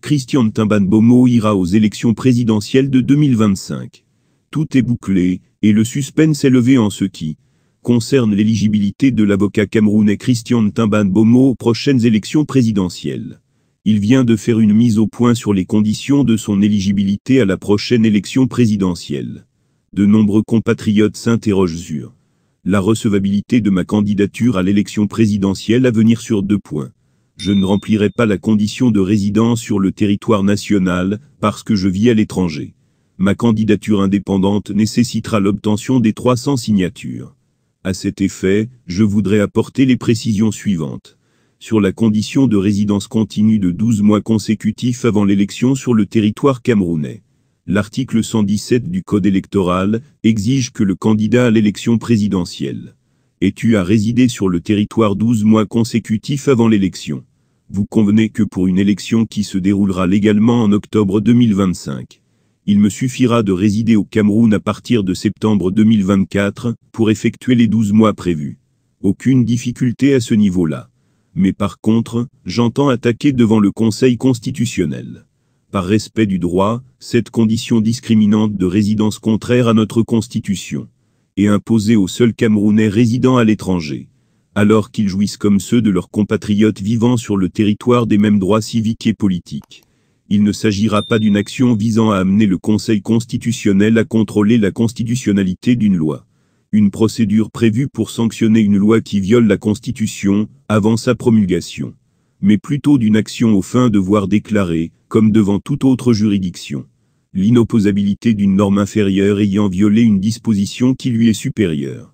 Christian bomo ira aux élections présidentielles de 2025. Tout est bouclé, et le suspense est levé en ce qui concerne l'éligibilité de l'avocat camerounais Christian bomo aux prochaines élections présidentielles. Il vient de faire une mise au point sur les conditions de son éligibilité à la prochaine élection présidentielle. De nombreux compatriotes s'interrogent sur la recevabilité de ma candidature à l'élection présidentielle à venir sur deux points je ne remplirai pas la condition de résidence sur le territoire national, parce que je vis à l'étranger. Ma candidature indépendante nécessitera l'obtention des 300 signatures. À cet effet, je voudrais apporter les précisions suivantes. Sur la condition de résidence continue de 12 mois consécutifs avant l'élection sur le territoire camerounais. L'article 117 du Code électoral exige que le candidat à l'élection présidentielle ait eu à résider sur le territoire 12 mois consécutifs avant l'élection. Vous convenez que pour une élection qui se déroulera légalement en octobre 2025, il me suffira de résider au Cameroun à partir de septembre 2024 pour effectuer les 12 mois prévus. Aucune difficulté à ce niveau-là. Mais par contre, j'entends attaquer devant le Conseil constitutionnel. Par respect du droit, cette condition discriminante de résidence contraire à notre Constitution et imposée aux seuls Camerounais résidant à l'étranger alors qu'ils jouissent comme ceux de leurs compatriotes vivant sur le territoire des mêmes droits civiques et politiques. Il ne s'agira pas d'une action visant à amener le Conseil constitutionnel à contrôler la constitutionnalité d'une loi. Une procédure prévue pour sanctionner une loi qui viole la Constitution, avant sa promulgation. Mais plutôt d'une action aux fins de voir déclarer, comme devant toute autre juridiction, l'inopposabilité d'une norme inférieure ayant violé une disposition qui lui est supérieure.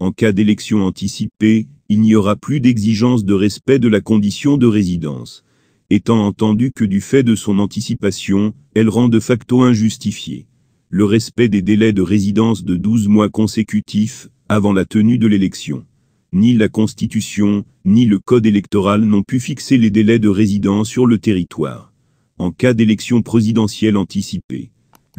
En cas d'élection anticipée, il n'y aura plus d'exigence de respect de la condition de résidence, étant entendu que du fait de son anticipation, elle rend de facto injustifiée le respect des délais de résidence de 12 mois consécutifs avant la tenue de l'élection. Ni la Constitution, ni le Code électoral n'ont pu fixer les délais de résidence sur le territoire en cas d'élection présidentielle anticipée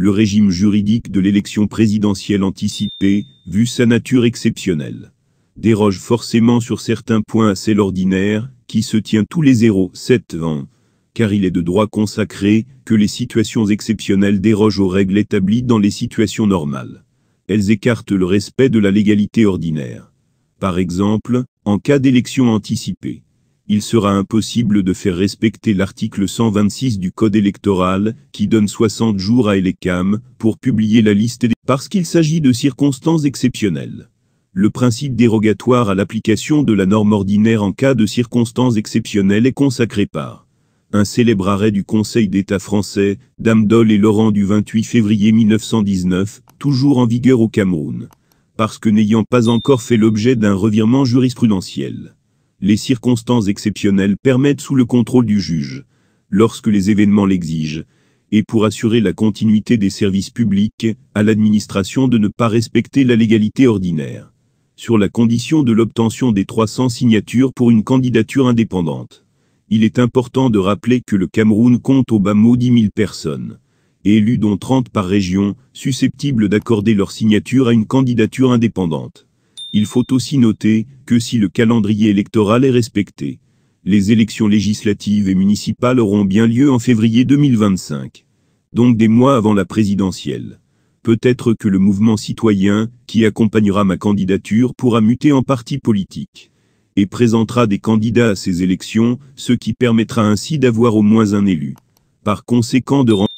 le régime juridique de l'élection présidentielle anticipée, vu sa nature exceptionnelle, déroge forcément sur certains points à celle ordinaire, qui se tient tous les 0-7 ans, car il est de droit consacré que les situations exceptionnelles dérogent aux règles établies dans les situations normales. Elles écartent le respect de la légalité ordinaire. Par exemple, en cas d'élection anticipée il sera impossible de faire respecter l'article 126 du Code électoral, qui donne 60 jours à ELECAM pour publier la liste des... parce qu'il s'agit de circonstances exceptionnelles. Le principe dérogatoire à l'application de la norme ordinaire en cas de circonstances exceptionnelles est consacré par un célèbre arrêt du Conseil d'État français, Damdol et Laurent du 28 février 1919, toujours en vigueur au Cameroun, parce que n'ayant pas encore fait l'objet d'un revirement jurisprudentiel les circonstances exceptionnelles permettent sous le contrôle du juge, lorsque les événements l'exigent, et pour assurer la continuité des services publics, à l'administration de ne pas respecter la légalité ordinaire, sur la condition de l'obtention des 300 signatures pour une candidature indépendante. Il est important de rappeler que le Cameroun compte au bas mot 10 000 personnes, élus dont 30 par région, susceptibles d'accorder leur signature à une candidature indépendante. Il faut aussi noter que si le calendrier électoral est respecté, les élections législatives et municipales auront bien lieu en février 2025, donc des mois avant la présidentielle. Peut-être que le mouvement citoyen qui accompagnera ma candidature pourra muter en parti politique et présentera des candidats à ces élections, ce qui permettra ainsi d'avoir au moins un élu. Par conséquent de